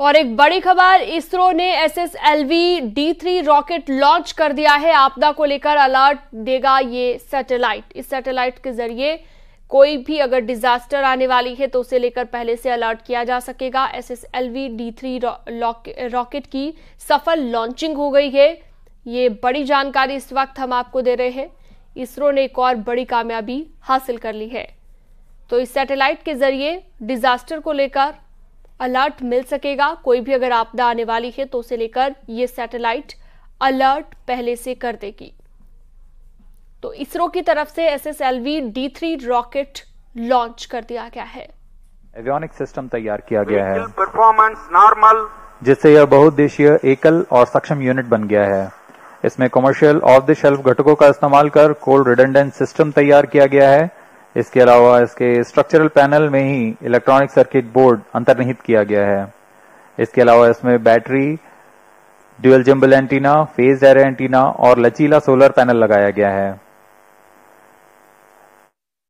और एक बड़ी खबर इसरो ने S S L V D three rocket launch कर दिया है आपदा को लेकर अलर्ट देगा ये सैटेलाइट इस सैटेलाइट के जरिए कोई भी अगर डिजास्टर आने वाली है तो उसे लेकर पहले से अलर्ट किया जा सकेगा S S L V D three rocket की सफल लॉन्चिंग हो गई है ये बड़ी जानकारी इस वक्त हम आपको दे रहे हैं इसरो ने एक और बड़ी कामयाबी हासिल कर ली है तो इस सैटेलाइट के जरिए डिजास्टर को लेकर अलर्ट मिल सकेगा कोई भी अगर आपदा आने वाली है तो उसे लेकर यह सैटेलाइट अलर्ट पहले से कर देगी तो इसरो की तरफ से S S L V D three rocket launch कर दिया गया है एवियोनिक सिस्टम तैयार किया गया है परफॉर्मेंस नॉर्मल जिससे यह बहुउद्देशीय एकल और सक्षम यूनिट बन गया है इसमें कमर्शियल ऑफ द शेल्फ घटकों का इस्तेमाल कर कोल्ड रिडेंडेंट सिस्टम तैयार किया गया है इसके अलावा इसके स्ट्रक्चरल पैनल में ही इलेक्ट्रॉनिक सर्किट बोर्ड अंतर्निहित किया गया है इसके अलावा इसमें battery dual gimbal antenna phase array antenna और लचीला सोलर पैनल लगाया गया है